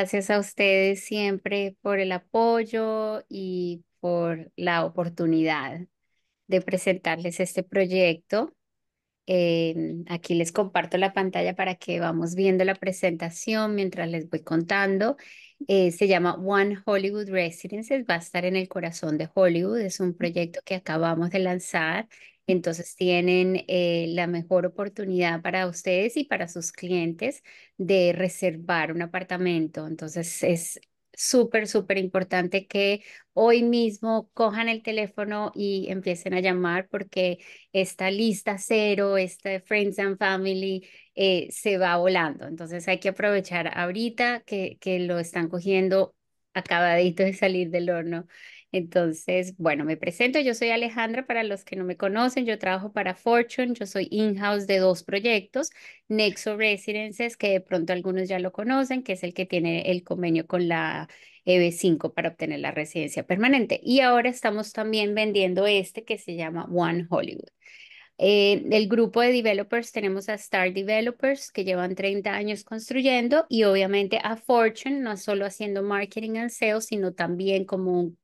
Gracias a ustedes siempre por el apoyo y por la oportunidad de presentarles este proyecto. Eh, aquí les comparto la pantalla para que vamos viendo la presentación mientras les voy contando. Eh, se llama One Hollywood Residences, va a estar en el corazón de Hollywood. Es un proyecto que acabamos de lanzar entonces tienen eh, la mejor oportunidad para ustedes y para sus clientes de reservar un apartamento. Entonces es súper, súper importante que hoy mismo cojan el teléfono y empiecen a llamar porque esta lista cero, esta Friends and Family eh, se va volando. Entonces hay que aprovechar ahorita que, que lo están cogiendo acabadito de salir del horno entonces, bueno, me presento, yo soy Alejandra, para los que no me conocen, yo trabajo para Fortune, yo soy in-house de dos proyectos, Nexo Residences, que de pronto algunos ya lo conocen, que es el que tiene el convenio con la EB5 para obtener la residencia permanente. Y ahora estamos también vendiendo este que se llama One Hollywood. Eh, el grupo de developers tenemos a Star Developers, que llevan 30 años construyendo, y obviamente a Fortune, no solo haciendo marketing and sales, sino también como un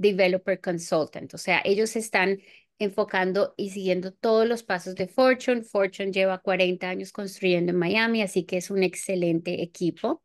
Developer Consultant. O sea, ellos están enfocando y siguiendo todos los pasos de Fortune. Fortune lleva 40 años construyendo en Miami, así que es un excelente equipo.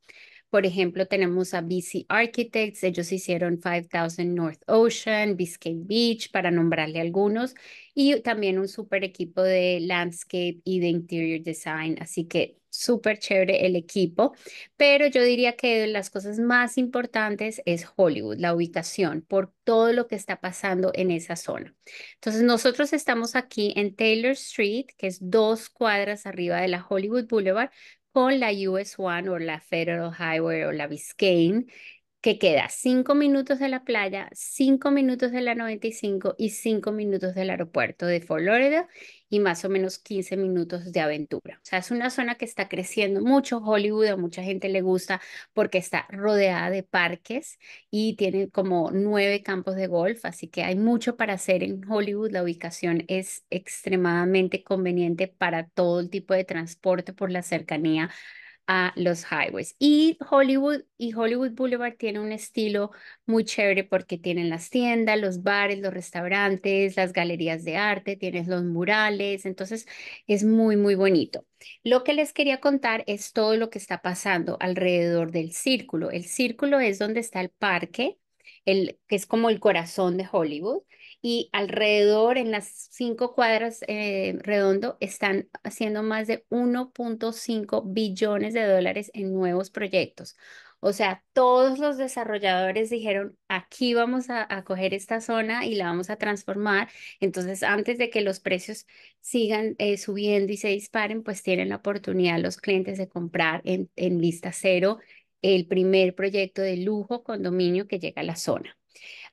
Por ejemplo, tenemos a BC Architects, ellos hicieron 5000 North Ocean, Biscayne Beach, para nombrarle algunos, y también un super equipo de landscape y de interior design. Así que súper chévere el equipo, pero yo diría que de las cosas más importantes es Hollywood, la ubicación, por todo lo que está pasando en esa zona. Entonces, nosotros estamos aquí en Taylor Street, que es dos cuadras arriba de la Hollywood Boulevard, con la US One o la Federal Highway o la Biscayne, que queda cinco minutos de la playa, cinco minutos de la 95 y 5 minutos del aeropuerto de Florida y más o menos 15 minutos de aventura. O sea, es una zona que está creciendo mucho, Hollywood, a mucha gente le gusta porque está rodeada de parques y tiene como nueve campos de golf, así que hay mucho para hacer en Hollywood. La ubicación es extremadamente conveniente para todo el tipo de transporte por la cercanía a los highways. Y Hollywood y Hollywood Boulevard tiene un estilo muy chévere porque tienen las tiendas, los bares, los restaurantes, las galerías de arte, tienes los murales, entonces es muy, muy bonito. Lo que les quería contar es todo lo que está pasando alrededor del círculo. El círculo es donde está el parque, el, que es como el corazón de Hollywood y alrededor en las cinco cuadras eh, redondo están haciendo más de 1.5 billones de dólares en nuevos proyectos. O sea, todos los desarrolladores dijeron, aquí vamos a, coger esta zona y la vamos a transformar. Entonces, antes de que los precios sigan eh, subiendo y se disparen, pues tienen la oportunidad los clientes de comprar en, en lista cero el primer proyecto de lujo condominio que llega a la zona.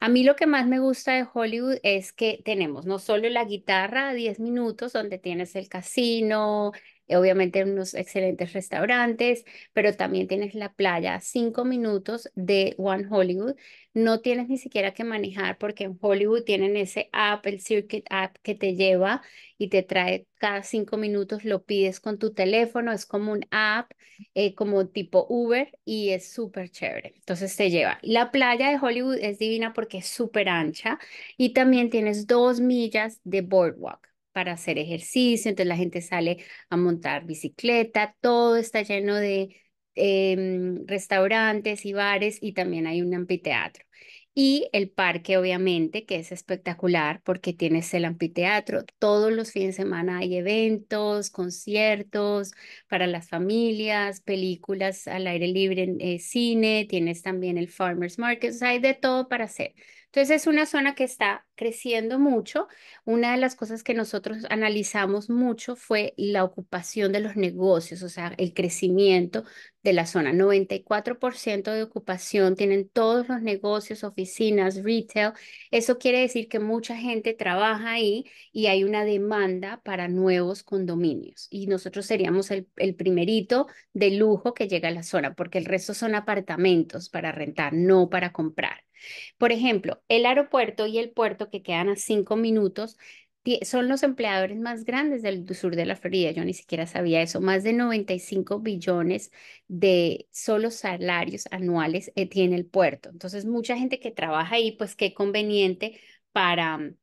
A mí lo que más me gusta de Hollywood es que tenemos no solo la guitarra a 10 minutos, donde tienes el casino, eh, obviamente unos excelentes restaurantes, pero también tienes la playa, cinco minutos de One Hollywood. No tienes ni siquiera que manejar porque en Hollywood tienen ese app, el Circuit App que te lleva y te trae cada cinco minutos, lo pides con tu teléfono, es como un app, eh, como tipo Uber y es súper chévere. Entonces te lleva. La playa de Hollywood es divina porque es súper ancha y también tienes dos millas de boardwalk para hacer ejercicio, entonces la gente sale a montar bicicleta, todo está lleno de em, restaurantes y bares y también hay un anfiteatro. Y el parque, obviamente, que es espectacular porque tienes el anfiteatro. Todos los fines de semana hay eventos, conciertos para las familias, películas al aire libre eh, cine, tienes también el Farmers Market, o sea, hay de todo para hacer. Entonces es una zona que está creciendo mucho, una de las cosas que nosotros analizamos mucho fue la ocupación de los negocios, o sea, el crecimiento de la zona. 94% de ocupación tienen todos los negocios, oficinas, retail. Eso quiere decir que mucha gente trabaja ahí y hay una demanda para nuevos condominios. Y nosotros seríamos el, primerito de lujo que llega a la zona, porque el resto son apartamentos para rentar, no para comprar. Por ejemplo, el aeropuerto y el puerto que quedan a cinco minutos, son los empleadores más grandes del sur de la Florida. Yo ni siquiera sabía eso. Más de 95 billones de solo salarios anuales eh, tiene el puerto. Entonces, mucha gente que trabaja ahí, pues qué conveniente para mm,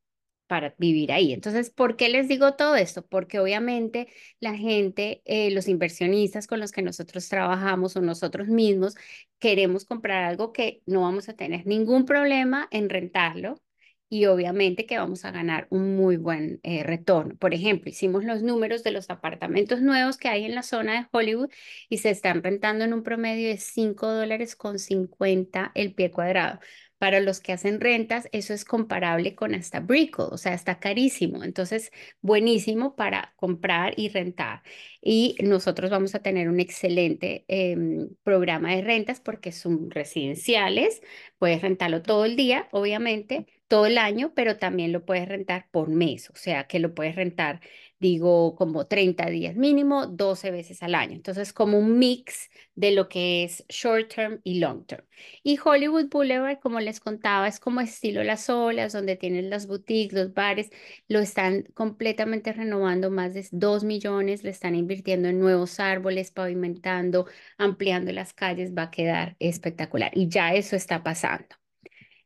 para vivir ahí. Entonces, ¿por qué les digo todo esto? Porque obviamente la gente, eh, los inversionistas con los que nosotros trabajamos o nosotros mismos, queremos comprar algo que no vamos a tener ningún problema en rentarlo, y obviamente que vamos a ganar un muy buen eh, retorno. Por ejemplo, hicimos los números de los apartamentos nuevos que hay en la zona de Hollywood y se están rentando en un promedio de 5 dólares con 50 el pie cuadrado. Para los que hacen rentas, eso es comparable con hasta Brickle, o sea, está carísimo. Entonces, buenísimo para comprar y rentar. Y nosotros vamos a tener un excelente em, programa de rentas porque son residenciales, puedes rentarlo todo el día, obviamente, todo el año, pero también lo puedes rentar por mes, o sea que lo puedes rentar, digo, como 30 días mínimo, 12 veces al año. Entonces, como un mix de lo que es short term y long term. Y Hollywood Boulevard, como les contaba, es como estilo Las Olas, donde tienen las boutiques, los bares, lo están completamente renovando, más de 2 millones, le están invirtiendo en nuevos árboles, pavimentando, ampliando las calles, va a quedar espectacular. Y ya eso está pasando.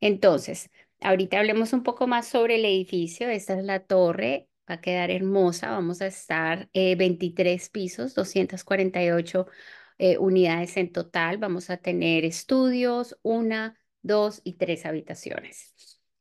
Entonces, Ahorita hablemos un poco más sobre el edificio. Esta es la torre, va a quedar hermosa. Vamos a estar 23 eh, pisos, 248 eh, unidades en total. Vamos a tener estudios, una, dos y tres habitaciones.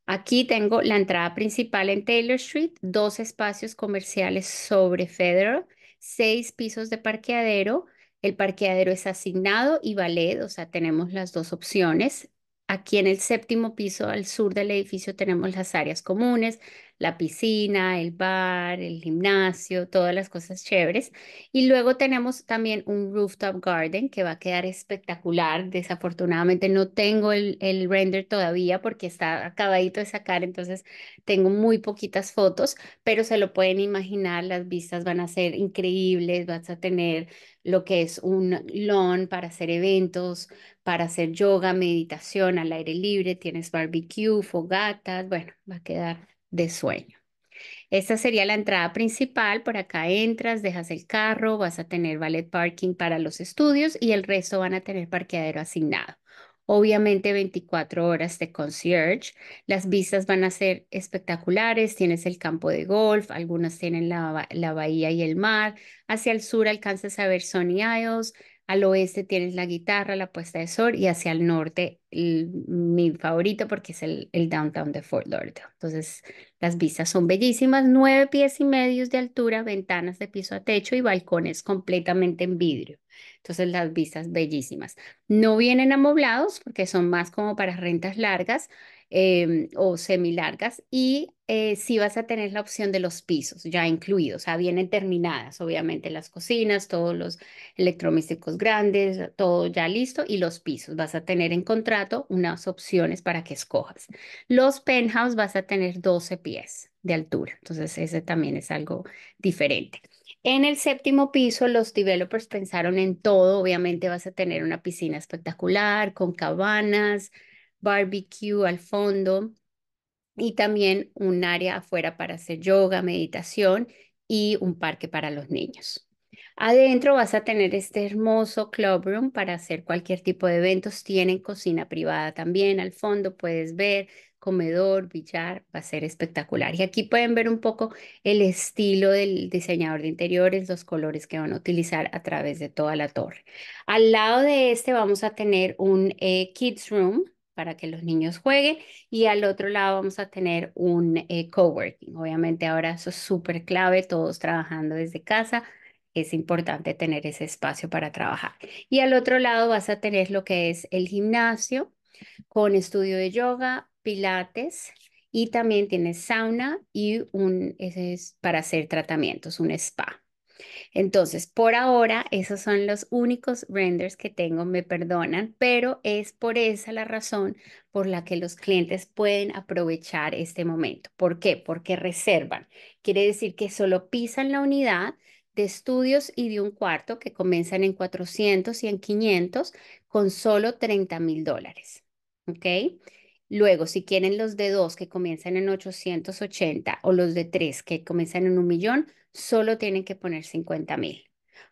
Aquí tengo la entrada principal en Taylor Street, dos espacios comerciales sobre Federal, seis pisos de parqueadero. El parqueadero es asignado y valet, o sea, tenemos las dos opciones. Aquí en el séptimo piso al sur del edificio tenemos las áreas comunes, la piscina, el bar, el gimnasio, todas las cosas chéveres. Y luego tenemos también un rooftop garden que va a quedar espectacular. Desafortunadamente no tengo el, el render todavía porque está acabadito de sacar, entonces tengo muy poquitas fotos, pero se lo pueden imaginar, las vistas van a ser increíbles, vas a tener lo que es un lawn para hacer eventos, para hacer yoga, meditación al aire libre, tienes barbecue, fogatas, bueno, va a quedar de sueño. Esta sería la entrada principal. Por acá entras, dejas el carro, vas a tener valet parking para los estudios y el resto van a tener parqueadero asignado. Obviamente 24 horas de concierge. Las vistas van a ser espectaculares. Tienes el campo de golf, algunas tienen la, bahía y el mar. Hacia el sur alcanzas a ver Sony Isles, al oeste tienes la guitarra, la puesta de sol y hacia el norte mi favorito porque es el, el downtown de Fort Lauderdale. Entonces las vistas son bellísimas, nueve pies y medio de altura, ventanas de piso a techo y balcones completamente en vidrio. Entonces las vistas bellísimas. No vienen amoblados porque son más como para rentas largas o em, o semilargas y eh, si vas a tener la opción de los pisos ya incluidos, o sea, vienen terminadas, obviamente las cocinas, todos los electrodomésticos grandes, todo ya listo y los pisos. Vas a tener en contrato unas opciones para que escojas. Los penthouse vas a tener 12 pies de altura, entonces ese también es algo diferente. En el séptimo piso, los developers pensaron en todo. Obviamente vas a tener una piscina espectacular, con cabanas, barbecue al fondo y también un área afuera para hacer yoga, meditación y un parque para los niños. Adentro vas a tener este hermoso club room para hacer cualquier tipo de eventos. Tienen cocina privada también. Al fondo puedes ver comedor, billar, va a ser espectacular. Y aquí pueden ver un poco el estilo del diseñador de interiores, los colores que van a utilizar a través de toda la torre. Al lado de este vamos a tener un eh, kids room para que los niños jueguen y al otro lado vamos a tener un eh, coworking. Obviamente ahora eso es súper clave, todos trabajando desde casa, es importante tener ese espacio para trabajar. Y al otro lado vas a tener lo que es el gimnasio con estudio de yoga, pilates y también tienes sauna y un, ese es para hacer tratamientos, un spa. Entonces, por ahora, esos son los únicos renders que tengo, me perdonan, pero es por esa la razón por la que los clientes pueden aprovechar este momento. ¿Por qué? Porque reservan. Quiere decir que solo pisan la unidad de estudios y de un cuarto que comienzan en 400 y en 500 con solo 30 mil dólares. ¿Ok? Luego, si quieren los de dos que comienzan en 880 o los de tres que comienzan en un millón, solo tienen que poner 50 mil.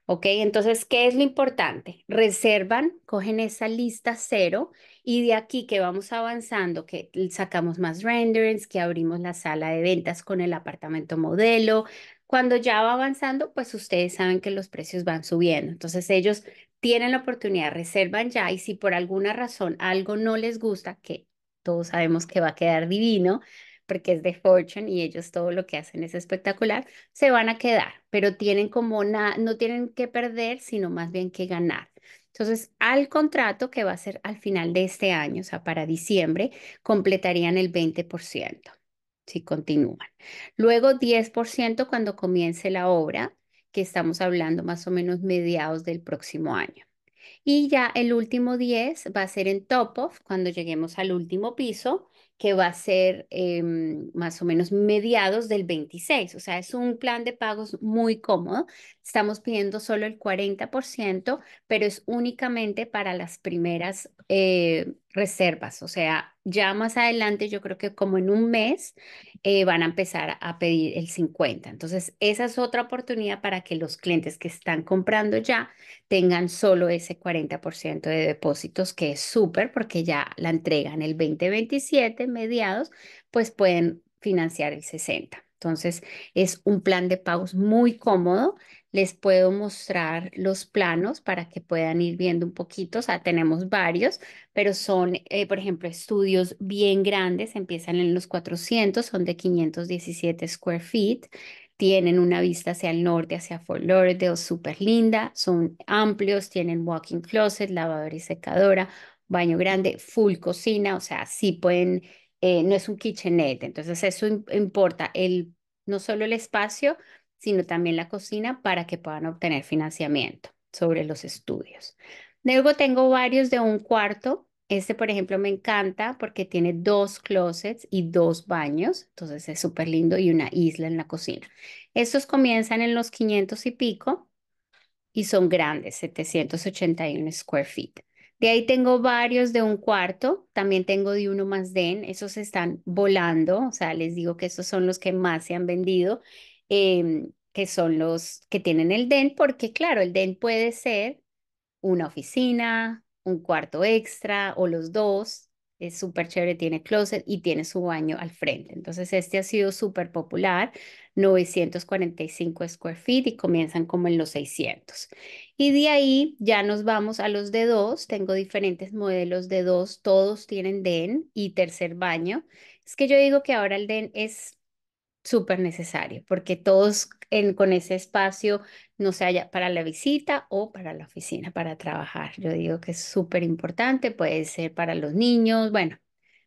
¿Ok? Entonces, ¿qué es lo importante? Reservan, cogen esa lista cero y de aquí que vamos avanzando, que sacamos más renderings, que abrimos la sala de ventas con el apartamento modelo. Cuando ya va avanzando, pues ustedes saben que los precios van subiendo. Entonces, ellos tienen la oportunidad, reservan ya y si por alguna razón algo no les gusta, que todos sabemos que va a quedar divino, porque es de Fortune y ellos todo lo que hacen es espectacular, se van a quedar, pero tienen como no tienen que perder, sino más bien que ganar. Entonces, al contrato que va a ser al final de este año, o sea, para diciembre, completarían el 20% si continúan. Luego 10% cuando comience la obra, que estamos hablando más o menos mediados del próximo año. Y ya el último 10 va a ser en top off, cuando lleguemos al último piso, que va a ser em, más o menos mediados del 26. O sea, es un plan de pagos muy cómodo. Estamos pidiendo solo el 40%, pero es únicamente para las primeras eh, reservas, o sea, ya más adelante yo creo que como en un mes eh, van a empezar a pedir el 50. Entonces, esa es otra oportunidad para que los clientes que están comprando ya tengan solo ese 40% de depósitos, que es súper porque ya la entregan el 2027 mediados, pues pueden financiar el 60. Entonces, es un plan de pagos muy cómodo. Les puedo mostrar los planos para que puedan ir viendo un poquito. O sea, tenemos varios, pero son, eh, por ejemplo, estudios bien grandes. Empiezan en los 400, son de 517 square feet. Tienen una vista hacia el norte, hacia Fort Lauderdale, súper linda. Son amplios, tienen walk-in closet, lavadora y secadora, baño grande, full cocina. O sea, sí pueden eh, no es un kitchenette, entonces eso importa, el, no solo el espacio, sino también la cocina para que puedan obtener financiamiento sobre los estudios. Luego tengo varios de un cuarto. Este, por ejemplo, me encanta porque tiene dos closets y dos baños, entonces es súper lindo y una isla en la cocina. Estos comienzan en los 500 y pico y son grandes, 781 square feet. De ahí tengo varios de un cuarto, también tengo de uno más den, esos están volando, o sea, les digo que esos son los que más se han vendido, em, que son los que tienen el den, porque claro, el den puede ser una oficina, un cuarto extra o los dos, es súper chévere, tiene closet y tiene su baño al frente. Entonces, este ha sido súper popular, 945 square feet y comienzan como en los 600. Y de ahí ya nos vamos a los de dos, tengo diferentes modelos de dos, todos tienen den y tercer baño. Es que yo digo que ahora el den es súper necesario, porque todos con ese espacio, no sea ya para la visita o para la oficina, para trabajar. Yo digo que es súper importante, puede ser para los niños, bueno,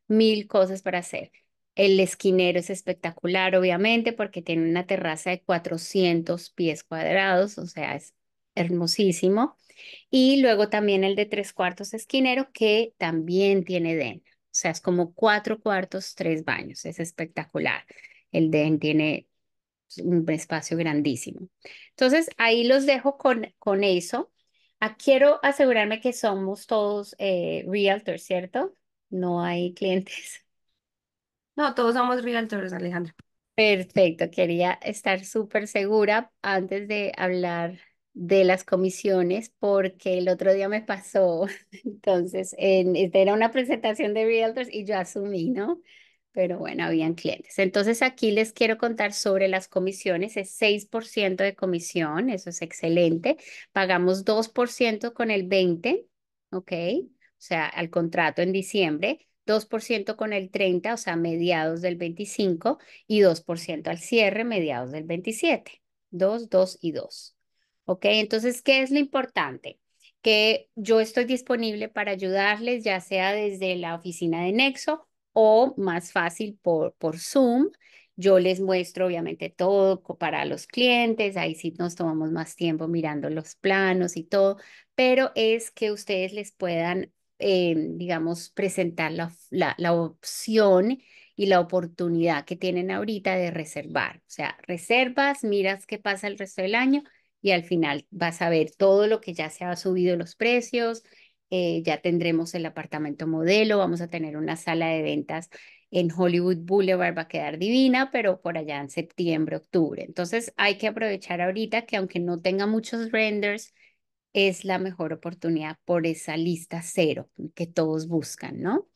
mil cosas para hacer. El esquinero es espectacular, obviamente, porque tiene una terraza de 400 pies cuadrados, o sea, es hermosísimo. Y luego también el de tres cuartos esquinero, que también tiene den. O sea, es como cuatro cuartos, tres baños, es espectacular el DEN tiene un espacio grandísimo. Entonces, ahí los dejo con, con eso. Ah, quiero asegurarme que somos todos eh, realtors, ¿cierto? No hay clientes. No, todos somos realtors, Alejandra. Perfecto, quería estar súper segura antes de hablar de las comisiones porque el otro día me pasó, entonces, en, era una presentación de realtors y yo asumí, ¿no? pero bueno, habían clientes. Entonces aquí les quiero contar sobre las comisiones, es 6% de comisión, eso es excelente. Pagamos 2% con el 20, ¿ok? O sea, al contrato en diciembre, 2% con el 30, o sea, mediados del 25, y 2% al cierre, mediados del 27. 2, 2 y 2. ¿Ok? Entonces, ¿qué es lo importante? que yo estoy disponible para ayudarles, ya sea desde la oficina de Nexo o más fácil por, por Zoom. Yo les muestro obviamente todo para los clientes, ahí sí nos tomamos más tiempo mirando los planos y todo, pero es que ustedes les puedan, eh, digamos, presentar la, la opción y la oportunidad que tienen ahorita de reservar. O sea, reservas, miras qué pasa el resto del año y al final vas a ver todo lo que ya se ha subido los precios, eh, ya tendremos el apartamento modelo, vamos a tener una sala de ventas en Hollywood Boulevard, va a quedar divina, pero por allá en septiembre, octubre. Entonces hay que aprovechar ahorita que aunque no tenga muchos renders, es la mejor oportunidad por esa lista cero que todos buscan, ¿no?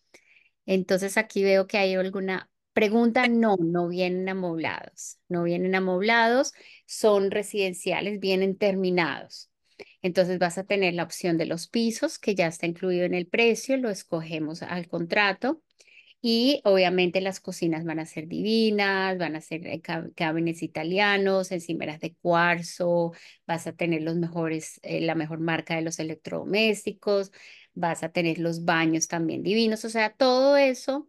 Entonces aquí veo que hay alguna pregunta. No, no vienen amoblados, no vienen amoblados, son residenciales, vienen terminados. Entonces vas a tener la opción de los pisos, que ya está incluido en el precio, lo escogemos al contrato. Y obviamente las cocinas van a ser divinas, van a ser eh, cabines italianos, encimeras de cuarzo, vas a tener los mejores, eh, la mejor marca de los electrodomésticos, vas a tener los baños también divinos, o sea, todo eso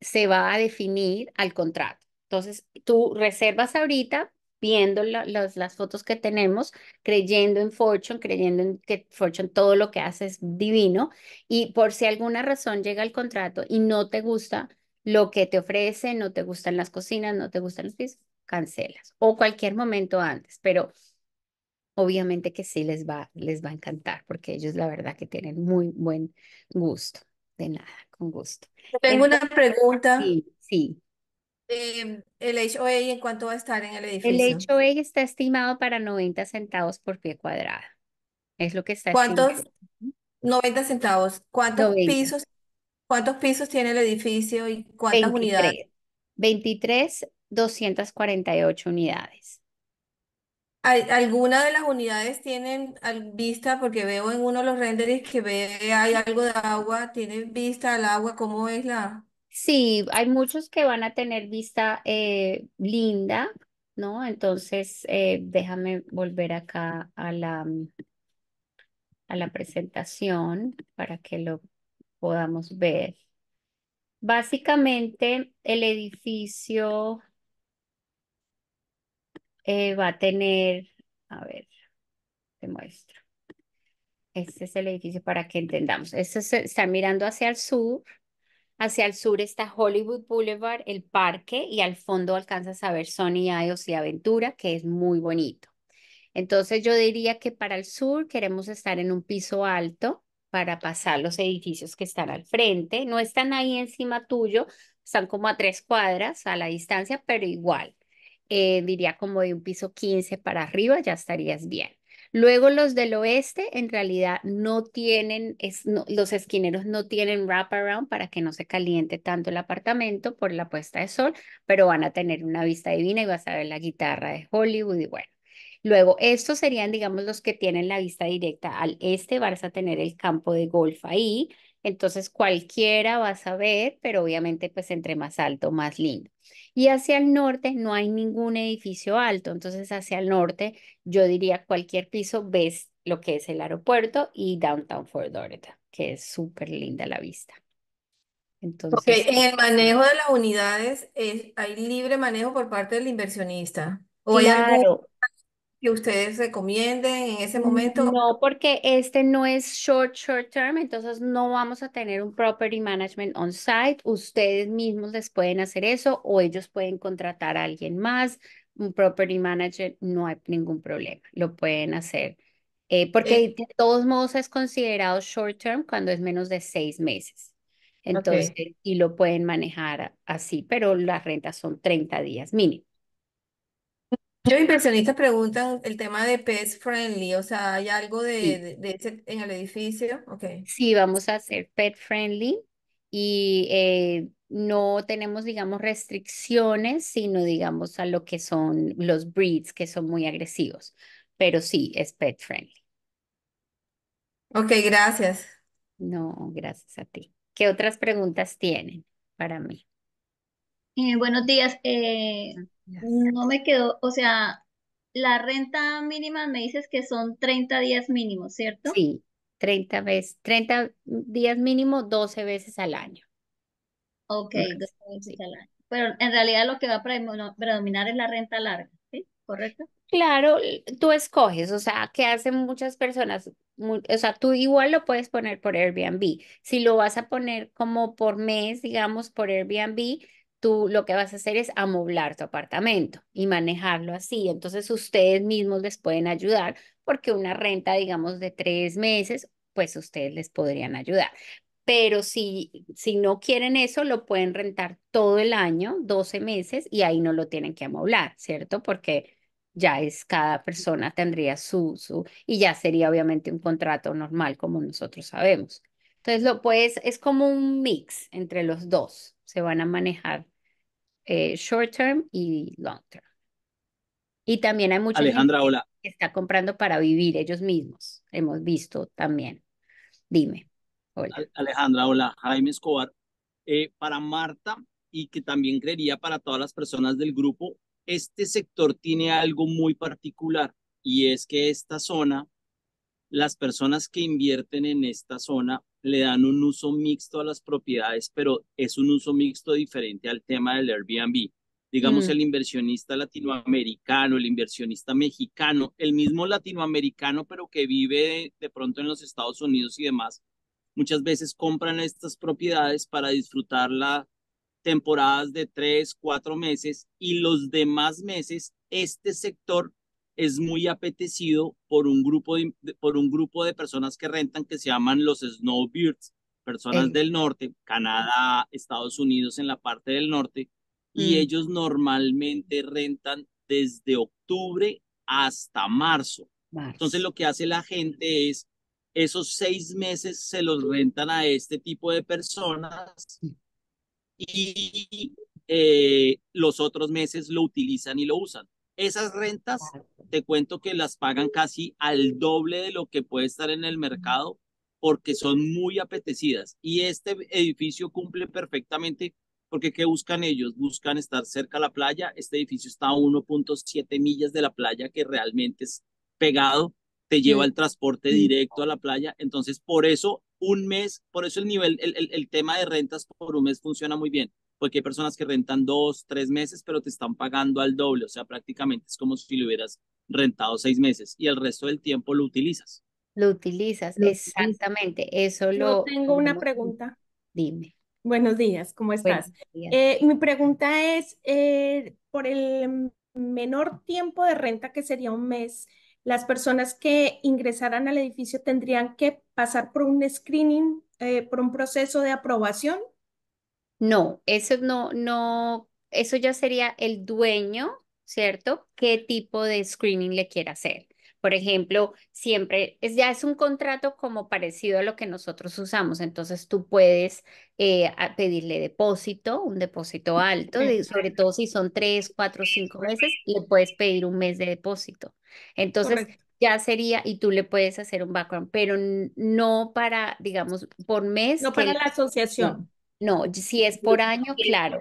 se va a definir al contrato. Entonces, tú reservas ahorita viendo las, las fotos que tenemos, creyendo en Fortune, creyendo en que Fortune todo lo que hace es divino, y por si alguna razón llega el contrato y no te gusta lo que te ofrece, no te gustan las cocinas, no te gustan los pisos, cancelas, o cualquier momento antes, pero obviamente que sí les va, a encantar, porque ellos la verdad que tienen muy buen gusto, de nada, con gusto. Tengo una pregunta. Sí, sí. Em, el HOA en cuánto va a estar en el edificio? El HOA está estimado para 90 centavos por pie cuadrado. Es lo que está ¿Cuántos? Estimado. 90 centavos. ¿Cuántos pisos? ¿Cuántos pisos tiene el edificio y cuántas unidades? 23, 248 unidades. ¿Alguna de las unidades tienen vista? Porque veo en uno de los renderings que ve hay algo de agua. ¿Tienen vista al agua? ¿Cómo es la...? Sí, hay muchos que van a tener vista eh, linda, ¿no? Entonces, eh, déjame volver acá a la, mm, a la presentación para que lo podamos ver. Básicamente, el edificio eh, va a tener, a ver, te muestro. Este es el edificio para que entendamos. Este está mirando hacia el sur Hacia el sur está Hollywood Boulevard, el parque, y al fondo alcanzas a ver Sony Isles y Aventura, que es muy bonito. Entonces yo diría que para el sur queremos estar en un piso alto para pasar los edificios que están al frente. No están ahí encima tuyo, están como a tres cuadras a la distancia, pero igual. Eh, diría como de un piso 15 para arriba ya estarías bien. Luego los del oeste en realidad no tienen, los esquineros no tienen wraparound para que no se caliente tanto el apartamento por la puesta de sol, pero van a tener una vista divina y vas a ver la guitarra de Hollywood y bueno, Luego, estos serían, digamos, los que tienen la vista directa al este, vas a tener el campo de golf ahí, entonces cualquiera vas a ver, pero obviamente pues entre más alto, más lindo. Y hacia el norte no hay ningún edificio alto, entonces hacia el norte yo diría cualquier piso ves lo que es el aeropuerto y Downtown Fort que es súper linda la vista. Entonces, en el manejo de las unidades, eh, ¿hay libre manejo por parte del inversionista? ¿O que ustedes recomienden en ese mm, momento? No, porque este no es short, short term, entonces no vamos a tener un property management on site. Ustedes mismos les pueden hacer eso o ellos pueden contratar a alguien más. Un property manager no hay ningún problema, lo pueden hacer. Eh, porque eh. de todos modos es considerado short term cuando es menos de seis meses. Entonces, y lo pueden manejar así, pero las rentas son 30 días mínimo. Yo, impresionista preguntan el tema de pet friendly, o sea, ¿hay algo de, en el edificio? Ok. Sí, vamos a hacer pet friendly y eh, no tenemos, digamos, restricciones, sino, digamos, a lo que son los breeds, que son muy agresivos. Pero sí, es pet friendly. Ok, gracias. No, gracias a ti. ¿Qué otras preguntas tienen para mí? Eh, buenos días. Eh, no me quedó, o sea, la renta mínima me dices que son 30 días mínimos, ¿cierto? Sí, 30, veces, 30 días mínimo, 12 veces al año. Ok, 12 veces al año. Pero en realidad lo que va a predominar es la renta larga, ¿sí? ¿Correcto? Claro, tú escoges, o sea, que hacen muchas personas, o sea, tú igual lo puedes poner por Airbnb. Si lo vas a poner como por mes, digamos, por Airbnb, tú lo que vas a hacer es amoblar tu apartamento y manejarlo así. Entonces ustedes mismos les pueden ayudar porque una renta, digamos, de tres meses, pues ustedes les podrían ayudar. Pero si, si no quieren eso, lo pueden rentar todo el año, 12 meses, y ahí no lo tienen que amoblar, ¿cierto? Porque ya es cada persona tendría su, su, y ya sería obviamente un contrato normal como nosotros sabemos. Entonces, lo puedes, es como un mix entre los dos, se van a manejar eh, short term y long term. Y también hay mucha que está comprando para vivir ellos mismos. Hemos visto también. Dime. Hola. Alejandra, hola. Jaime Escobar. Eh, para Marta y que también creería para todas las personas del grupo, este sector tiene algo muy particular y es que esta zona, las personas que invierten en esta zona le dan un uso mixto a las propiedades, pero es un uso mixto diferente al tema del Airbnb. Digamos, mm. el inversionista latinoamericano, el inversionista mexicano, el mismo latinoamericano, pero que vive de, pronto en los Estados Unidos y demás, muchas veces compran estas propiedades para disfrutarla temporadas de tres, cuatro meses y los demás meses, este sector es muy apetecido por un grupo de, por un grupo de personas que rentan que se llaman los snowbirds, personas del norte, Canadá, Estados Unidos en la parte del norte, y mm. ellos normalmente rentan desde octubre hasta marzo. Entonces lo que hace la gente es, esos seis meses se los rentan a este tipo de personas y eh, los otros meses lo utilizan y lo usan. Esas rentas, te cuento que las pagan casi al doble de lo que puede estar en el mercado porque son muy apetecidas. Y este edificio cumple perfectamente porque ¿qué buscan ellos? Buscan estar cerca a la playa. Este edificio está a 1.7 millas de la playa que realmente es pegado, te lleva mm. el transporte mm. directo a la playa. Entonces, por eso un mes, por eso el nivel, el, el tema de rentas por un mes funciona muy bien porque hay personas que rentan dos, tres meses, pero te están pagando al doble, o sea, prácticamente es como si lo hubieras rentado seis meses y el resto del tiempo lo utilizas. Lo utilizas, exactamente, eso lo... Yo tengo una pregunta. Dime. Buenos días, ¿cómo estás? Eh, mi pregunta es, eh, por el menor tiempo de renta que sería un mes, las personas que ingresaran al edificio tendrían que pasar por un screening, eh, por un proceso de aprobación no, eso no, no, eso ya sería el dueño, ¿cierto? ¿Qué tipo de screening le quiere hacer? Por ejemplo, siempre es, ya es un contrato como parecido a lo que nosotros usamos. Entonces tú puedes eh, pedirle depósito, un depósito alto, sobre todo si son tres, cuatro, cinco meses, le puedes pedir un mes de depósito. Entonces ya sería, y tú le puedes hacer un background, pero no para, digamos, por mes. No para la asociación. No, si es por año, claro,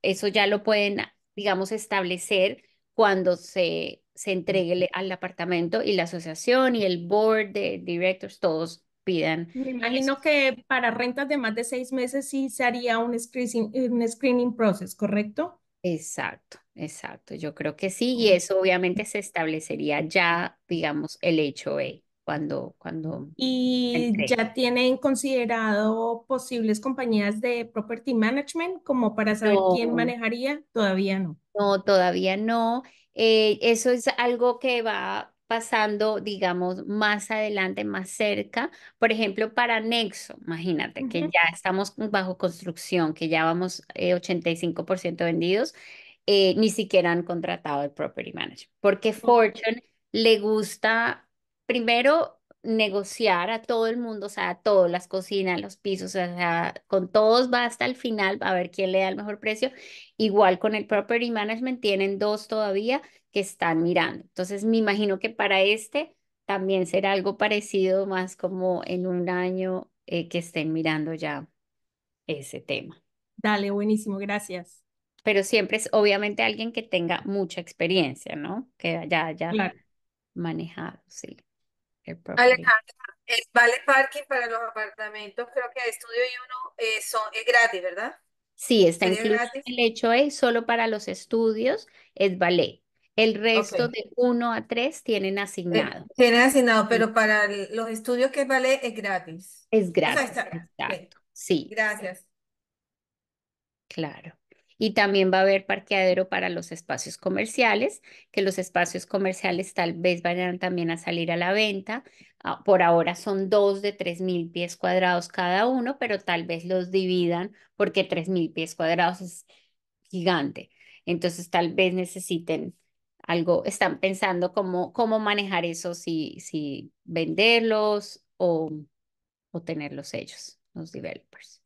eso ya lo pueden, digamos, establecer cuando se, se entregue al apartamento y la asociación y el board de directors, todos pidan. Me imagino que para rentas de más de seis meses sí se haría un screening, un screening process, ¿correcto? Exacto, exacto, yo creo que sí, y eso obviamente se establecería ya, digamos, el hecho HOA. E cuando... cuando ¿Y ya tienen considerado posibles compañías de property management como para saber quién manejaría? Todavía no. No, todavía no. Eh, eso es algo que va pasando, digamos, más adelante, más cerca. Por ejemplo, para Nexo, imagínate que ya estamos bajo construcción, que ya vamos 85% eh, vendidos, eh, ni siquiera han contratado el property manager, porque Fortune le gusta primero, negociar a todo el mundo, o sea, a todas las cocinas, los pisos, o sea, con todos va hasta el final a ver quién le da el mejor precio. Igual con el property management tienen dos todavía que están mirando. Entonces, me imagino que para este también será algo parecido, más como en un año eh, que estén mirando ya ese tema. Dale, buenísimo, gracias. Pero siempre es obviamente alguien que tenga mucha experiencia, ¿no? Que ya, ya manejado, sí. Alejandra, el eh, vale parking para los apartamentos, creo que estudio y uno eh, son, es gratis, ¿verdad? Sí, está incluido el hecho es solo para los estudios es vale, El resto de uno a tres tienen asignado. Eh, tienen asignado, pero para los estudios que es vale es gratis. Es gratis. exacto. Sí. Gracias. Claro. Y también va a haber parqueadero para los espacios comerciales, que los espacios comerciales tal vez vayan también a salir a la venta. Ah, por ahora son dos de 3.000 pies cuadrados cada uno, pero tal vez los dividan porque 3.000 pies cuadrados es gigante. Entonces tal vez necesiten algo, están pensando cómo, cómo manejar eso, si, si venderlos o, o tenerlos ellos, los developers.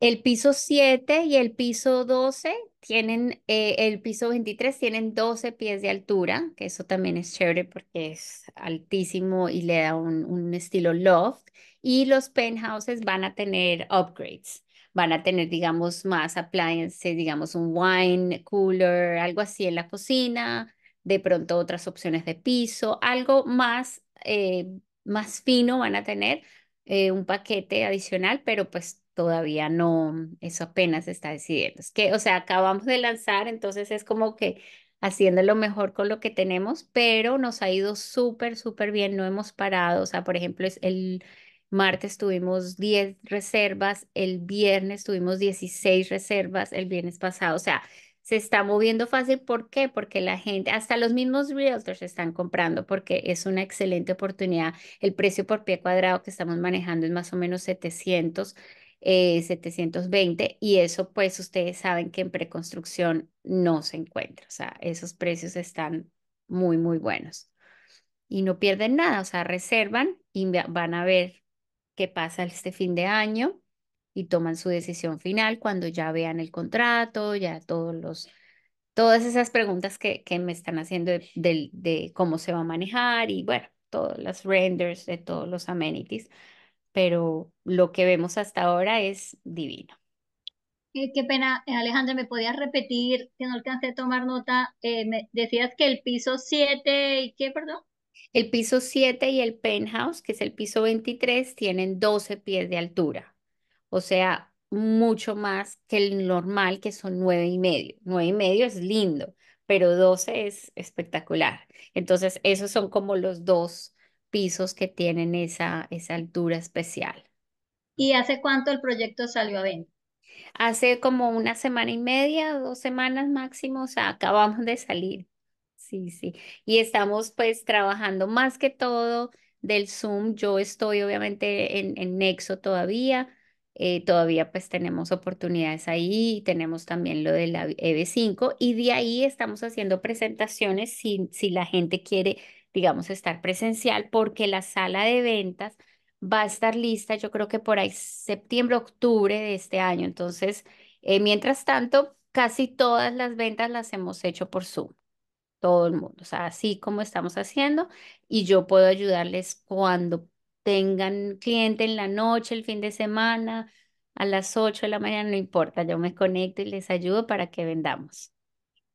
El piso 7 y el piso 12 tienen, eh, el piso 23 tienen 12 pies de altura, que eso también es chévere porque es altísimo y le da un, un estilo loft. Y los penthouses van a tener upgrades, van a tener, digamos, más appliances, digamos, un wine cooler, algo así en la cocina, de pronto otras opciones de piso, algo más, eh, más fino van a tener eh, un paquete adicional, pero pues todavía no, eso apenas se está decidiendo. Es que, o sea, acabamos de lanzar, entonces es como que haciendo lo mejor con lo que tenemos, pero nos ha ido súper, súper bien, no hemos parado, o sea, por ejemplo, es el martes tuvimos 10 reservas, el viernes tuvimos 16 reservas, el viernes pasado, o sea, se está moviendo fácil. ¿Por qué? Porque la gente, hasta los mismos realtors están comprando porque es una excelente oportunidad. El precio por pie cuadrado que estamos manejando es más o menos 700. 720 eh, y eso pues ustedes saben que en preconstrucción no se encuentra, o sea, esos precios están muy, muy buenos y no pierden nada, o sea, reservan y van a ver qué pasa este fin de año y toman su decisión final cuando ya vean el contrato, ya todos los, todas esas preguntas que, que me están haciendo de, de, cómo se va a manejar y bueno, todos las renders de todos los amenities, pero lo que vemos hasta ahora es divino. Eh, qué pena, eh, Alejandra, ¿me podías repetir que no alcancé a tomar nota? Eh, decías que el piso 7 y qué, perdón. El piso 7 y el penthouse, que es el piso 23, tienen 12 pies de altura o sea, mucho más que el normal, que son nueve y medio. Nueve y medio es lindo, pero doce es espectacular. Entonces, esos son como los dos pisos que tienen esa, altura especial. ¿Y hace cuánto el proyecto salió a venta? Hace como una semana y media, dos semanas máximo, o sea, acabamos de salir. Sí, sí. Y estamos pues trabajando más que todo del Zoom. Yo estoy obviamente en, en Nexo todavía eh, todavía pues tenemos oportunidades ahí, tenemos también lo de la EB5 y de ahí estamos haciendo presentaciones si, si la gente quiere, digamos, estar presencial porque la sala de ventas va a estar lista yo creo que por ahí septiembre, octubre de este año. Entonces, eh, mientras tanto, casi todas las ventas las hemos hecho por Zoom. Todo el mundo, o sea, así como estamos haciendo, y yo puedo ayudarles cuando tengan cliente en la noche, el fin de semana, a las 8 de la mañana, no importa, yo me conecto y les ayudo para que vendamos.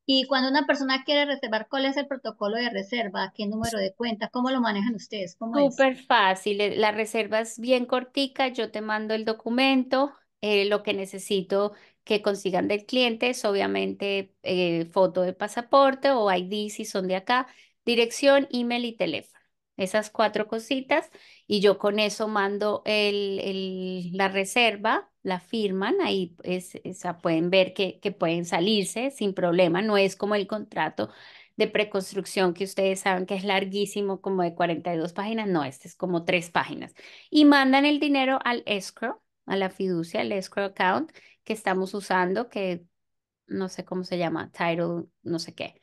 Y cuando una persona quiere reservar, ¿cuál es el protocolo de reserva? ¿Qué número de cuenta? ¿Cómo lo manejan ustedes? Súper fácil, eh, la reserva es bien cortica, yo te mando el documento, eh, lo que necesito que consigan del cliente es obviamente eh, foto de pasaporte o ID si son de acá, dirección, email y teléfono esas cuatro cositas y yo con eso mando el, el, la reserva, la firman, ahí es, esa pueden ver que, que pueden salirse sin problema, no es como el contrato de preconstrucción que ustedes saben que es larguísimo, como de 42 páginas, no, este es como tres páginas. Y mandan el dinero al escrow, a la fiducia, al escrow account que estamos usando, que no sé cómo se llama, title, no sé qué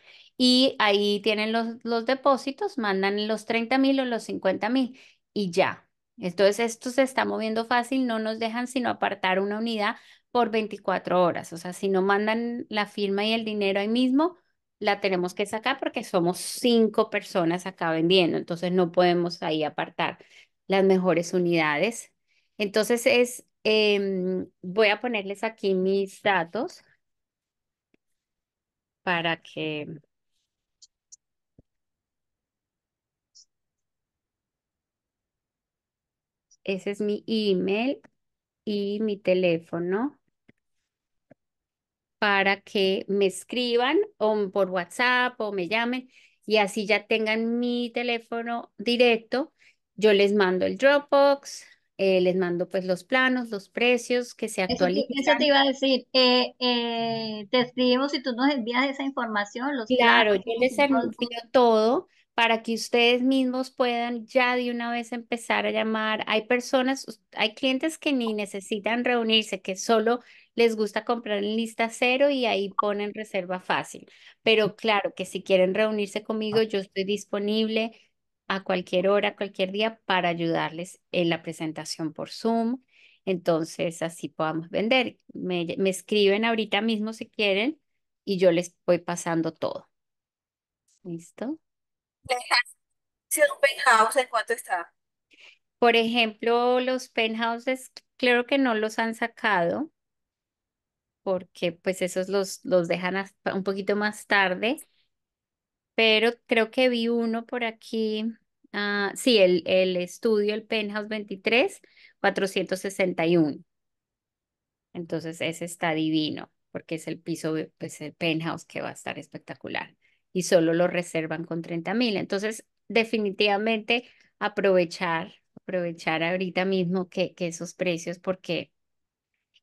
y ahí tienen los, los depósitos, mandan los 30 mil o los 50 mil y ya. Entonces esto se está moviendo fácil, no nos dejan sino apartar una unidad por 24 horas. O sea, si no mandan la firma y el dinero ahí mismo, la tenemos que sacar porque somos cinco personas acá vendiendo, entonces no podemos ahí apartar las mejores unidades. Entonces es, em, voy a ponerles aquí mis datos para que Ese es mi email y mi teléfono para que me escriban o por WhatsApp o me llamen y así ya tengan mi teléfono directo. Yo les mando el Dropbox, eh, les mando pues los planos, los precios que se actualicen. Eso, te iba a decir, eh, eh, te escribimos si tú nos envías esa información. Los claro, yo les envío todo para que ustedes mismos puedan ya de una vez empezar a llamar. Hay personas, hay clientes que ni necesitan reunirse, que solo les gusta comprar en lista cero y ahí ponen reserva fácil. Pero claro que si quieren reunirse conmigo, yo estoy disponible a cualquier hora, cualquier día para ayudarles en la presentación por Zoom. Entonces, así podamos vender. Me, me escriben ahorita mismo si quieren y yo les voy pasando todo. ¿Listo? un penthouse, ¿en cuánto está? Por ejemplo, los penthouses, claro que no los han sacado porque pues esos los, los dejan un poquito más tarde, pero creo que vi uno por aquí, ah, sí, el, el estudio, el Penthouse 23, 461. Entonces ese está divino porque es el piso, pues el penthouse que va a estar espectacular y solo lo reservan con 30 mil. Entonces, definitivamente aprovechar, aprovechar ahorita mismo que, que esos precios porque...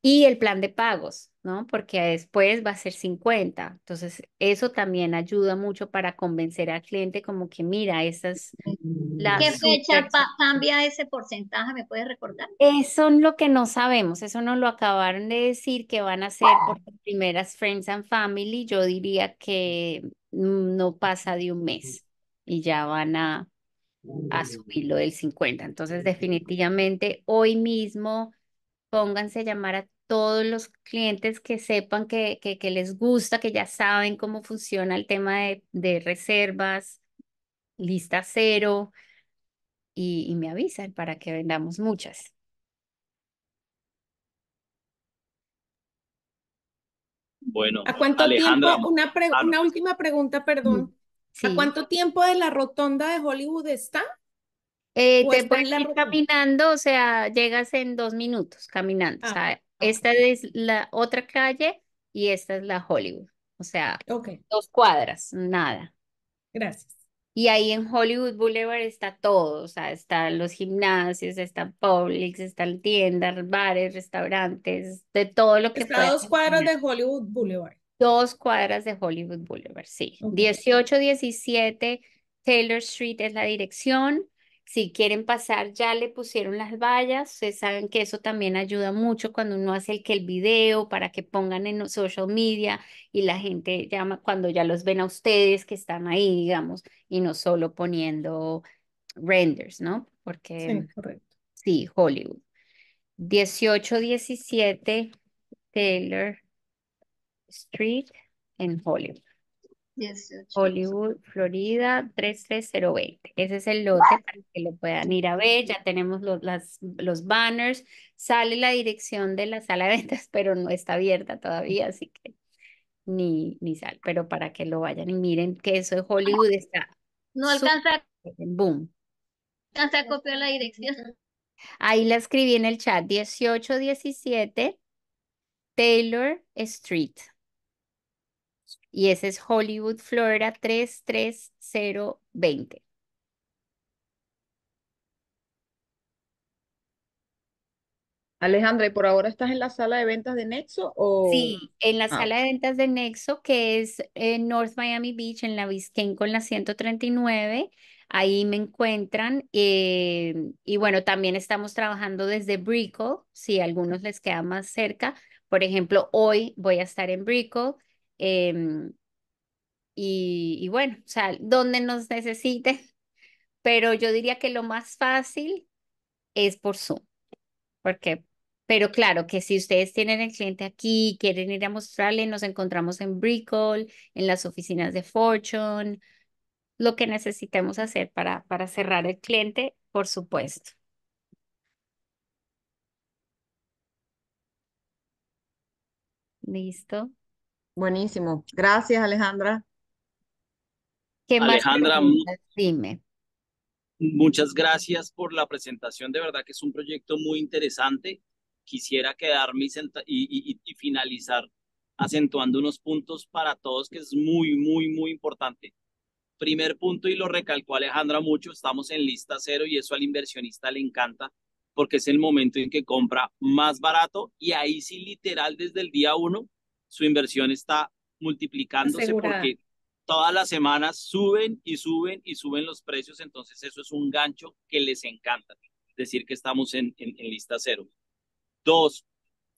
Y el plan de pagos, ¿no? Porque después va a ser 50. Entonces, eso también ayuda mucho para convencer al cliente como que, mira, esas es ¿Qué fecha cambia ese porcentaje? ¿Me puedes recordar? Eso es lo que no sabemos, eso nos lo acabaron de decir que van a ser por primeras Friends and Family. Yo diría que Mm, no pasa de un mes y ya van a, mm. subirlo del 50. Entonces, definitivamente hoy mismo pónganse a llamar a todos los clientes que sepan que, que, les gusta, que ya saben cómo funciona el tema de, reservas, lista cero, y me avisan para que vendamos muchas. Bueno, ¿a cuánto tiempo? Una, última pregunta, perdón. Mm, ¿A cuánto tiempo de la rotonda de Hollywood está? Eh, te puedes caminando, o sea, llegas en dos minutos caminando. o ah, sea, esta es la otra calle y esta es la Hollywood. O sea, dos cuadras, nada. Gracias. Y ahí en Hollywood Boulevard está todo, o sea, están los gimnasios, están Publix, están tiendas, bares, restaurantes, de todo lo que Está dos cuadras de Hollywood Boulevard. Dos cuadras de Hollywood Boulevard, sí. dieciocho 1817 Taylor Street es la dirección. Si quieren pasar, ya le pusieron las vallas. Ustedes saben que eso también ayuda mucho cuando uno hace el que el video para que pongan en social media y la gente llama cuando ya los ven a ustedes que están ahí, digamos, y no solo poniendo renders, ¿no? Porque sí, mm, Hollywood. 18, Taylor Street en Hollywood. Hollywood, Florida, 33020. Ese es el lote para que lo puedan ir a ver. Ya tenemos los, los banners. Sale la dirección de la sala de ventas, pero no está abierta todavía, así que ni, ni sal. Pero para que lo vayan y miren que eso es Hollywood está. No alcanza. Boom. Alcanza a copiar la dirección. Ahí la escribí en el chat. 1817 Taylor Street. Y ese es Hollywood, Florida 33020. Alejandra, ¿y por ahora estás en la sala de ventas de Nexo o...? Sí, en la ah. sala de ventas de Nexo, que es en eh, North Miami Beach, en la Biscayne con la 139. Ahí me encuentran. Eh, y bueno, también estamos trabajando desde Brico. si a algunos les queda más cerca. Por ejemplo, hoy voy a estar en brico. Em, y, bueno, o sea, donde nos necesite, pero yo diría que lo más fácil es por Zoom, porque, pero claro, que si ustedes tienen el cliente aquí, quieren ir a mostrarle, nos encontramos en Brickle, en las oficinas de Fortune, lo que necesitemos hacer para, para cerrar el cliente, por supuesto. Listo. Buenísimo. Gracias, Alejandra. ¿Qué Alejandra, dime. Muchas gracias por la presentación. De verdad que es un proyecto muy interesante. Quisiera quedarme y, y, y finalizar acentuando unos puntos para todos que es muy, muy, muy importante. Primer punto, y lo recalcó Alejandra mucho, estamos en lista cero y eso al inversionista le encanta porque es el momento en que compra más barato y ahí sí literal desde el día uno su inversión está multiplicándose porque todas las semanas suben y suben y suben los precios, entonces eso es un gancho que les encanta, decir que estamos en, en, lista cero. Dos,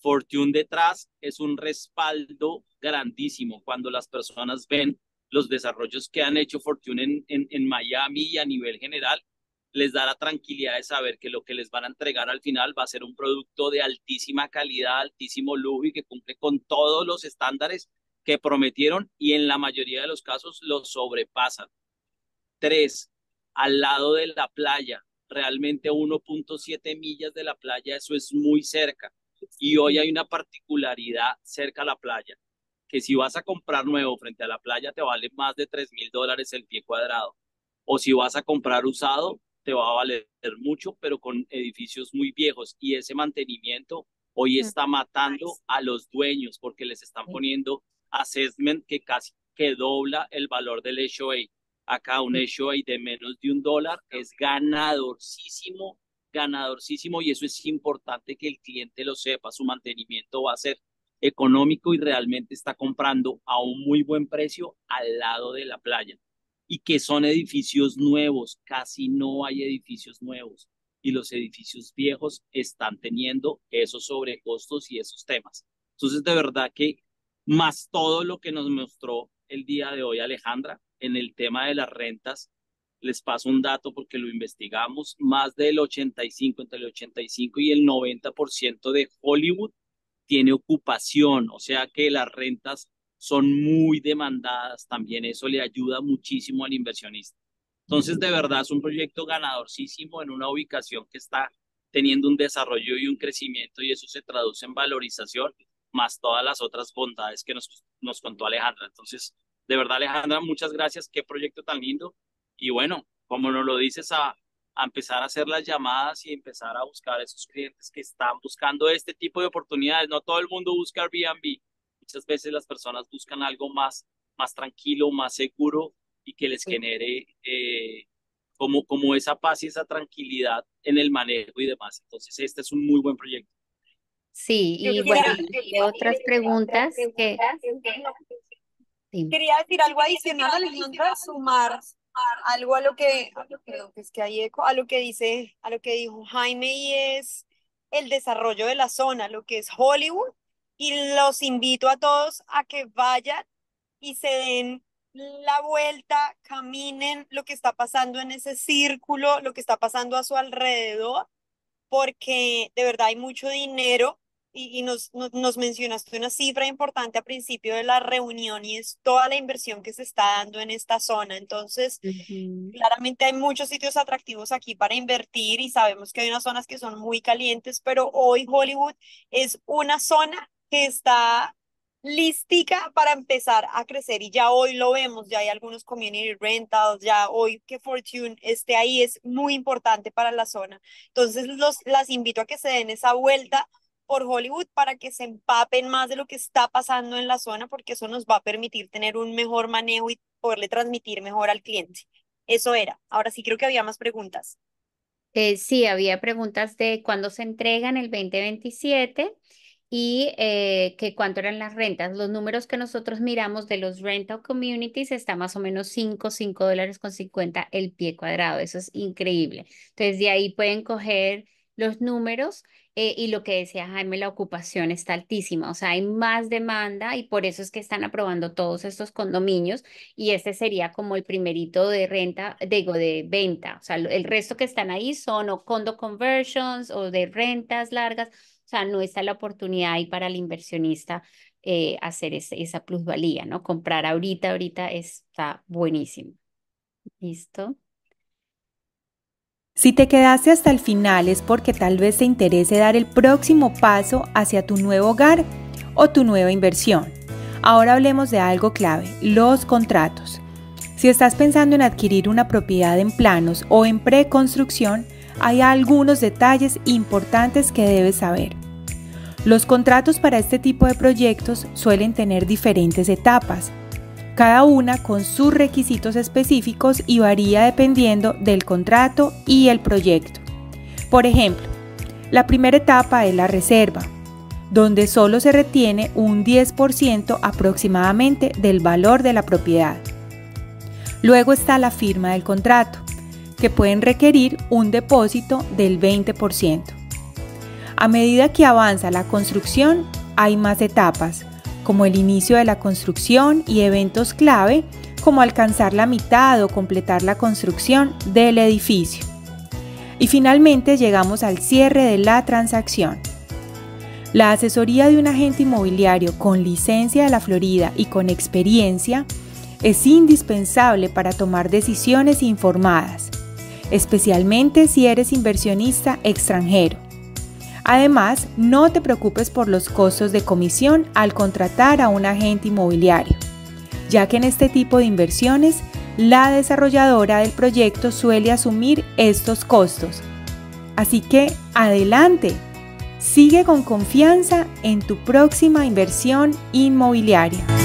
Fortune detrás es un respaldo grandísimo cuando las personas ven los desarrollos que han hecho Fortune en, en Miami y a nivel general, les da la tranquilidad de saber que lo que les van a entregar al final va a ser un producto de altísima calidad, altísimo lujo y que cumple con todos los estándares que prometieron y en la mayoría de los casos los sobrepasan. Tres, al lado de la playa, realmente 1.7 millas de la playa, eso es muy cerca. Y hoy hay una particularidad cerca a la playa, que si vas a comprar nuevo frente a la playa te vale más de 3 mil dólares el pie cuadrado. O si vas a comprar usado, va a valer mucho, pero con edificios muy viejos y ese mantenimiento hoy está matando a los dueños porque les están poniendo assessment que casi que dobla el valor del HOA. Acá un HOA de menos de un dólar es ganadorcísimo, ganadorcísimo y eso es importante que el cliente lo sepa, su mantenimiento va a ser económico y realmente está comprando a un muy buen precio al lado de la playa y que son edificios nuevos, casi no hay edificios nuevos y los edificios viejos están teniendo esos sobrecostos y esos temas. Entonces, de verdad que más todo lo que nos mostró el día de hoy Alejandra en el tema de las rentas, les paso un dato porque lo investigamos, más del 85, entre el 85 y el 90% de Hollywood tiene ocupación, o sea que las rentas son muy demandadas también. Eso le ayuda muchísimo al inversionista. Entonces, de verdad, es un proyecto ganadorísimo en una ubicación que está teniendo un desarrollo y un crecimiento y eso se traduce en valorización más todas las otras bondades que nos, nos contó Alejandra. Entonces, de verdad, Alejandra, muchas gracias. Qué proyecto tan lindo. Y bueno, como nos lo dices, a, a empezar a hacer las llamadas y empezar a buscar a esos clientes que están buscando este tipo de oportunidades. No todo el mundo busca Airbnb muchas veces las personas buscan algo más, más tranquilo, más seguro y que les genere eh, como, como esa paz y esa tranquilidad en el manejo y demás. Entonces, este es un muy buen proyecto. Sí, y bueno, otras preguntas que... Quería decir algo adicional, sumar algo a lo que, creo que es pues, que hay eco, a lo que dice, a lo que dijo Jaime y es el desarrollo de la zona, lo que es Hollywood y los invito a todos a que vayan y se den la vuelta, caminen lo que está pasando en ese círculo, lo que está pasando a su alrededor, porque de verdad hay mucho dinero y, y nos, nos, mencionaste una cifra importante al principio de la reunión y es toda la inversión que se está dando en esta zona. Entonces, claramente hay muchos sitios atractivos aquí para invertir y sabemos que hay unas zonas que son muy calientes, pero hoy Hollywood es una zona que está listica para empezar a crecer y ya hoy lo vemos, ya hay algunos community rentals, ya hoy que Fortune esté ahí es muy importante para la zona. Entonces los, las invito a que se den esa vuelta por Hollywood para que se empapen más de lo que está pasando en la zona porque eso nos va a permitir tener un mejor manejo y poderle transmitir mejor al cliente. Eso era. Ahora sí creo que había más preguntas. Eh, sí, había preguntas de cuándo se entregan el 2027 y eh, que cuánto eran las rentas. Los números que nosotros miramos de los rental communities está más o menos 5, 5 dólares con 50 el pie cuadrado. Eso es increíble. Entonces, de ahí pueden coger los números eh, y lo que decía Jaime, la ocupación está altísima, o sea, hay más demanda y por eso es que están aprobando todos estos condominios y este sería como el primerito de renta, digo, de venta, o sea, el resto que están ahí son o condo conversions o de rentas largas, o sea, no está la oportunidad ahí para el inversionista eh, hacer esa plusvalía, ¿no? Comprar ahorita, ahorita está buenísimo. ¿Listo? Si te quedaste hasta el final es porque tal vez te interese dar el próximo paso hacia tu nuevo hogar o tu nueva inversión. Ahora hablemos de algo clave, los contratos. Si estás pensando en adquirir una propiedad en planos o en preconstrucción, hay algunos detalles importantes que debes saber. Los contratos para este tipo de proyectos suelen tener diferentes etapas, cada una con sus requisitos específicos y varía dependiendo del contrato y el proyecto. Por ejemplo, la primera etapa es la reserva, donde solo se retiene un 10% aproximadamente del valor de la propiedad. Luego está la firma del contrato, que pueden requerir un depósito del 20%. A medida que avanza la construcción, hay más etapas, como el inicio de la construcción y eventos clave, como alcanzar la mitad o completar la construcción del edificio. Y finalmente llegamos al cierre de la transacción. La asesoría de un agente inmobiliario con licencia de la Florida y con experiencia es indispensable para tomar decisiones informadas, especialmente si eres inversionista extranjero. Además, no te preocupes por los costos de comisión al contratar a un agente inmobiliario, ya que en este tipo de inversiones la desarrolladora del proyecto suele asumir estos costos. Así que adelante, sigue con confianza en tu próxima inversión inmobiliaria.